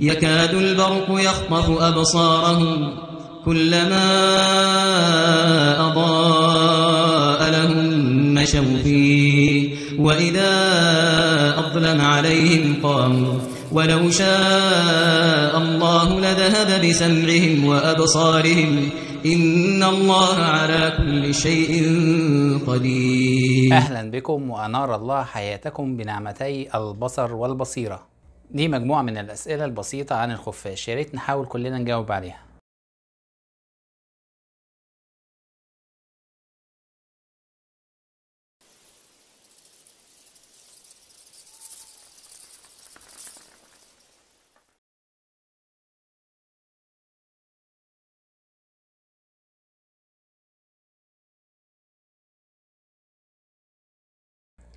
يكاد البرق يخطف أبصارهم كلما أضاء لهم مشوا فيه وإذا أظلم عليهم قاموا ولو شاء الله لذهب بسمعهم وأبصارهم إن الله على كل شيء قدير أهلا بكم وأنار الله حياتكم بنعمتي البصر والبصيرة دي مجموعة من الأسئلة البسيطة عن الخفاش يا ريت نحاول كلنا نجاوب عليها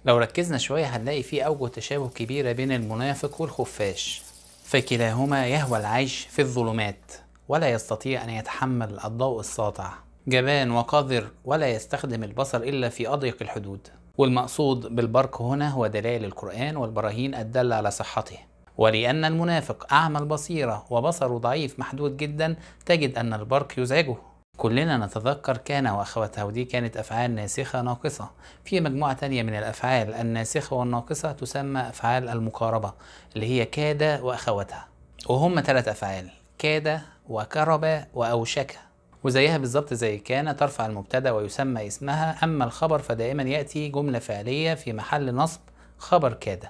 لو ركزنا شوية هنلاقي في أوجه تشابه كبيرة بين المنافق والخفاش فكلاهما يهوى العيش في الظلمات ولا يستطيع أن يتحمل الضوء الساطع جبان وقذر ولا يستخدم البصر إلا في أضيق الحدود والمقصود بالبرق هنا هو دلائل القرآن والبراهين الدالة على صحته ولأن المنافق أعمى البصيرة وبصره ضعيف محدود جدا تجد أن البرق يزعجه كلنا نتذكر كان وأخواتها ودي كانت أفعال ناسخة ناقصة في مجموعة تانية من الأفعال الناسخة والناقصة تسمى أفعال المقاربة اللي هي كاد وأخواتها وهم ثلاث أفعال كاد وكرب وأوشك وزيها بالظبط زي كان ترفع المبتدا ويسمى اسمها أما الخبر فدائما يأتي جملة فعلية في محل نصب خبر كاد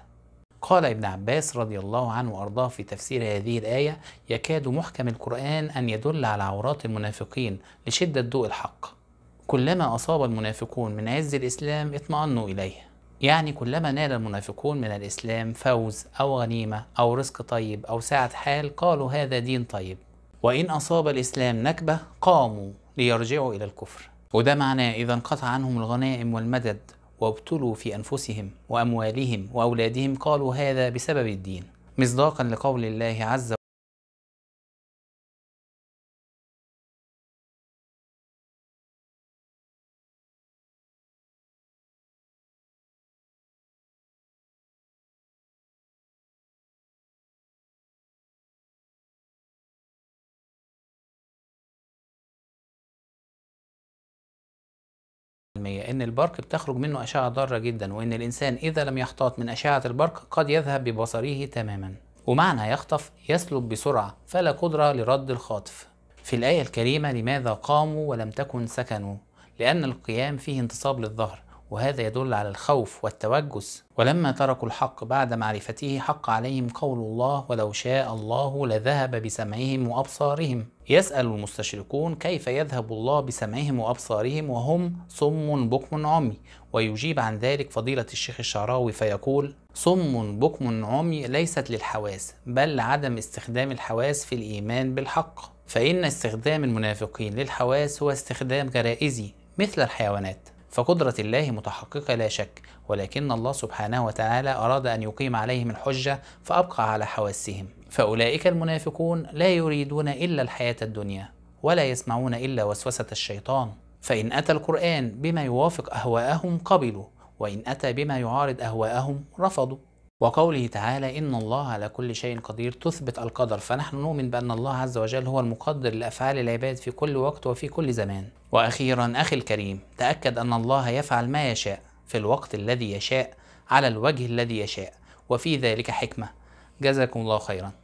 قال ابن عباس رضي الله عنه وارضاه في تفسير هذه الايه يكاد محكم القران ان يدل على عورات المنافقين لشده ضوء الحق كلما اصاب المنافقون من عز الاسلام اطمأنوا اليه يعني كلما نال المنافقون من الاسلام فوز او غنيمه او رزق طيب او سعه حال قالوا هذا دين طيب وان اصاب الاسلام نكبه قاموا ليرجعوا الى الكفر وده معناه اذا انقطع عنهم الغنائم والمدد وابتلوا في أنفسهم وأموالهم وأولادهم قالوا هذا بسبب الدين مصداقا لقول الله عز وجل ان البرق بتخرج منه اشعه ضاره جدا وان الانسان اذا لم يحتاط من اشعه البرق قد يذهب ببصره تماما ومعنى يخطف يسلب بسرعه فلا قدره لرد الخاطف في الايه الكريمه لماذا قاموا ولم تكن سكنوا لان القيام فيه انتصاب للظهر وهذا يدل على الخوف والتوجس ولما تركوا الحق بعد معرفته حق عليهم قول الله ولو شاء الله لذهب بسمعهم وابصارهم يسال المستشرقون كيف يذهب الله بسمعهم وابصارهم وهم صم بكم عمي ويجيب عن ذلك فضيله الشيخ الشعراوي فيقول صم بكم عمي ليست للحواس بل لعدم استخدام الحواس في الايمان بالحق فان استخدام المنافقين للحواس هو استخدام جرائزي مثل الحيوانات فقدرة الله متحققة لا شك ولكن الله سبحانه وتعالى أراد أن يقيم عليهم الحجة فأبقى على حواسهم فأولئك المنافقون لا يريدون إلا الحياة الدنيا ولا يسمعون إلا وسوسة الشيطان فإن أتى القرآن بما يوافق أهواءهم قبلوا وإن أتى بما يعارض أهواءهم رفضوا وقوله تعالى إن الله على كل شيء قدير تثبت القدر فنحن نؤمن بأن الله عز وجل هو المقدر لأفعال العباد في كل وقت وفي كل زمان وأخيرا أخي الكريم تأكد أن الله يفعل ما يشاء في الوقت الذي يشاء على الوجه الذي يشاء وفي ذلك حكمة جزاكم الله خيرا